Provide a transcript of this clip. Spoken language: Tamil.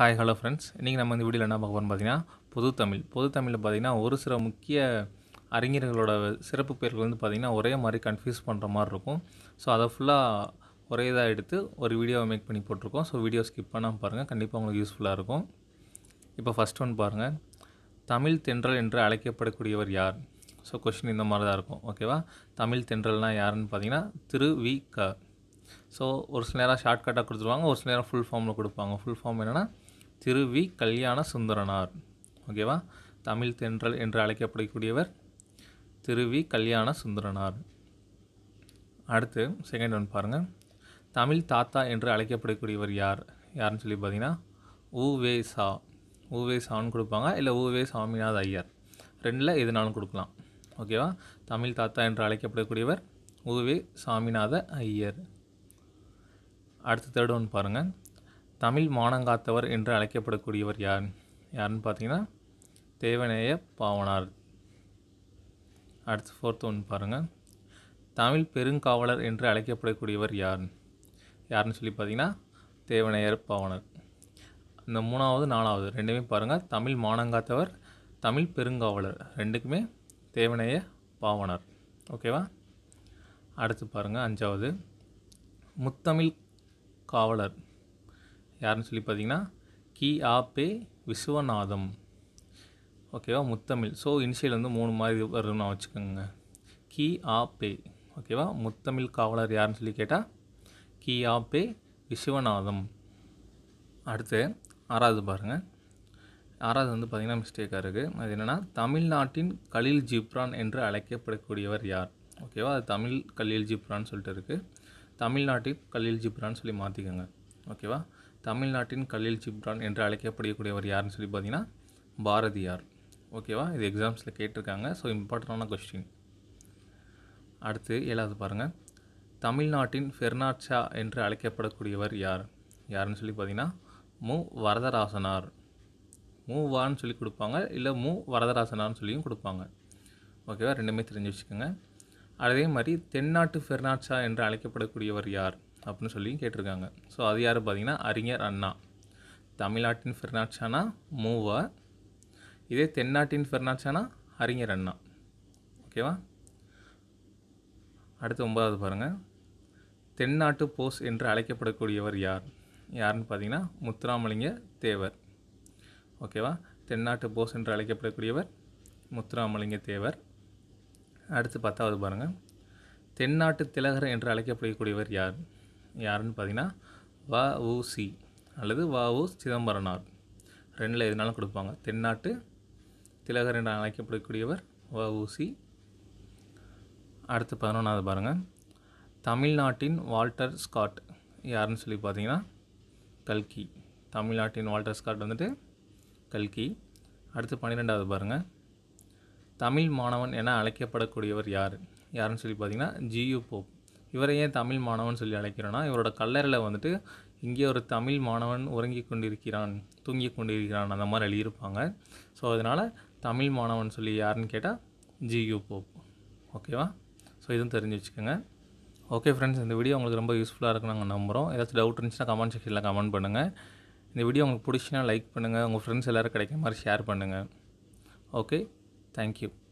ஹாய் ஹலோ ஃப்ரெண்ட்ஸ் இன்றைக்கி நம்ம இந்த வீடியோவில் என்ன பார்க்க போகிறோம் பார்த்தீங்கன்னா பொது தமிழ் பொது தமிழில் பார்த்திங்கன்னா ஒரு சில முக்கிய அறிஞர்களோட சிறப்பு பெயர்கள் வந்து பார்த்திங்கன்னா ஒரே மாதிரி கன்ஃபியூஸ் பண்ணுற மாதிரி இருக்கும் ஸோ அதை ஃபுல்லாக ஒரே இதாக எடுத்து ஒரு வீடியோவை மேக் பண்ணி போட்டிருக்கோம் ஸோ வீடியோ ஸ்கிப் பண்ணால் பாருங்கள் கண்டிப்பாக உங்களுக்கு யூஸ்ஃபுல்லாக இருக்கும் இப்போ ஃபஸ்ட் ஒன் பாருங்கள் தமிழ் தென்றல் என்று அழைக்கப்படக்கூடியவர் யார் ஸோ கொஷின் இந்த மாதிரி தான் இருக்கும் ஓகேவா தமிழ் தென்றல்னால் யாருன்னு பார்த்தீங்கன்னா திரு வி க ஸோ ஒரு சில நேரம் ஷார்ட்கட்டாக கொடுத்துருவாங்க ஒரு சில நேரம் ஃபுல் ஃபார்மில் கொடுப்பாங்க ஃபுல் ஃபார்ம் என்னென்னா திரு வி கல்யாண சுந்தரனார் ஓகேவா தமிழ் தென்றல் என்று அழைக்கப்படக்கூடியவர் திரு வி கல்யாண சுந்தரனார் அடுத்து செகண்ட் ஒன் பாருங்கள் தமிழ் தாத்தா என்று அழைக்கப்படக்கூடியவர் யார் யாருன்னு சொல்லி பார்த்தீங்கன்னா ஊவே சா ஊவே சான்னு கொடுப்பாங்க இல்லை ஊவே சாமிநாத ஐயர் ரெண்டில் எதுனாலும் கொடுக்கலாம் ஓகேவா தமிழ் தாத்தா என்று அழைக்கப்படக்கூடியவர் ஊவே சாமிநாத ஐயர் அடுத்த தேர்ட் ஒன் பாருங்கள் தமிழ் மானங்காத்தவர் என்று அழைக்கப்படக்கூடியவர் யார் யாருன்னு பார்த்தீங்கன்னா தேவநேய பாவனார் அடுத்து ஃபோர்த் ஒன் பாருங்கள் தமிழ் பெருங்காவலர் என்று அழைக்கப்படக்கூடியவர் யார் யாருன்னு சொல்லி பார்த்தீங்கன்னா தேவனேயர் பாவனர் இந்த மூணாவது நாலாவது ரெண்டுமே பாருங்கள் தமிழ் மானங்காத்தவர் தமிழ் பெருங்காவலர் ரெண்டுக்குமே தேவனைய பாவனர் ஓகேவா அடுத்து பாருங்கள் அஞ்சாவது முத்தமிழ் காவலர் யாருன்னு சொல்லி பார்த்தீங்கன்னா கி ஆ பே விஸ்வநாதம் ஓகேவா முத்தமிழ் ஸோ இனிஷியல் வந்து மூணு மாதிரி நான் வச்சுக்கோங்க கி ஆ பே ஓகேவா முத்தமிழ் காவலர் யாருன்னு சொல்லி கேட்டால் கி ஆ பே விஸ்வநாதம் அடுத்து ஆறாவது பாருங்கள் ஆறாவது வந்து பார்த்திங்கன்னா மிஸ்டேக்காக இருக்குது அது என்னென்னா தமிழ்நாட்டின் கலில் ஜிப்ரான் என்று அழைக்கப்படக்கூடியவர் யார் ஓகேவா அது தமிழ் கலில் ஜிப்ரான்னு சொல்லிட்டு இருக்குது தமிழ்நாட்டின் கலில் ஜிப்ரான்னு சொல்லி மாற்றிக்கோங்க ஓகேவா தமிழ்நாட்டின் கல்லில் ஜிப்ரான் என்று அழைக்கப்படக்கூடியவர் யாருன்னு சொல்லி பார்த்தீங்கன்னா பாரதியார் ஓகேவா இது எக்ஸாம்ஸில் கேட்டிருக்காங்க ஸோ இம்பார்ட்டண்டான கொஸ்டின் அடுத்து ஏழாவது பாருங்கள் தமிழ்நாட்டின் ஃபெர்னாட்ஷா என்று அழைக்கப்படக்கூடியவர் யார் யாருன்னு சொல்லி பார்த்தீங்கன்னா மு வரதராசனார் மூ வான்னு சொல்லி கொடுப்பாங்க இல்லை மு வரதராசனார்னு சொல்லியும் கொடுப்பாங்க ஓகேவா ரெண்டுமே தெரிஞ்சு வச்சுக்கோங்க அதே மாதிரி தென்னாட்டு ஃபெர்னாட்ஷா என்று அழைக்கப்படக்கூடியவர் யார் அப்படின்னு சொல்லி கேட்டிருக்காங்க ஸோ அது யார் பார்த்தீங்கன்னா அறிஞர் அண்ணா தமிழ்நாட்டின் ஃபெர்னாட்சானா மூவா இதே தென்னாட்டின் ஃபெர்னாட்சானா அறிஞர் அண்ணா ஓகேவா அடுத்து ஒன்பதாவது பாருங்கள் தென்னாட்டு போஸ் என்று அழைக்கப்படக்கூடியவர் யார் யாருன்னு பார்த்தீங்கன்னா முத்துராமலிங்க தேவர் ஓகேவா தென்னாட்டு போஸ் என்று அழைக்கப்படக்கூடியவர் முத்துராமலிங்க தேவர் அடுத்து பத்தாவது பாருங்கள் தென்னாட்டு திலகர் என்று அழைக்கப்படக்கூடியவர் யார் யாருன்னு பார்த்தீங்கன்னா வ உ சி அல்லது வ உ சிதம்பரனார் ரெண்டில் எதுனாலும் கொடுப்பாங்க தென்னாட்டு திலகர் என்று அழைக்கப்படக்கூடியவர் வ உசி அடுத்து பதினொன்றாவது பாருங்கள் தமிழ்நாட்டின் வால்டர் ஸ்காட் யாருன்னு சொல்லி பார்த்தீங்கன்னா கல்கி தமிழ்நாட்டின் வால்டர் ஸ்காட் வந்துட்டு கல்கி அடுத்து பன்னிரெண்டாவது பாருங்கள் தமிழ் மாணவன் என அழைக்கப்படக்கூடியவர் யார் யாருன்னு சொல்லி பார்த்தீங்கன்னா ஜியு போப் இவரை ஏன் தமிழ் மாணவன் சொல்லி அழைக்கிறோன்னா இவரோட கல்லறையில் வந்துட்டு இங்கே ஒரு தமிழ் மாணவன் உறங்கி கொண்டிருக்கிறான் தூங்கி கொண்டிருக்கிறான் அந்த மாதிரி எழுதியிருப்பாங்க ஸோ அதனால் தமிழ் மாணவன் சொல்லி யாருன்னு கேட்டால் ஜியூ போப் ஓகேவா ஸோ இதுவும் தெரிஞ்சு வச்சுக்கோங்க ஓகே ஃப்ரெண்ட்ஸ் இந்த வீடியோ உங்களுக்கு ரொம்ப யூஸ்ஃபுல்லாக இருக்குது நாங்கள் நம்புகிறோம் ஏதாச்சும் டவுட் இருந்துச்சுன்னா கமெண்ட் செக்ஷனில் கமெண்ட் பண்ணுங்கள் இந்த வீடியோ உங்களுக்கு பிடிச்சினா லைக் பண்ணுங்கள் உங்கள் ஃப்ரெண்ட்ஸ் எல்லோரும் கிடைக்கிற மாதிரி ஷேர் பண்ணுங்கள் ஓகே தேங்க்யூ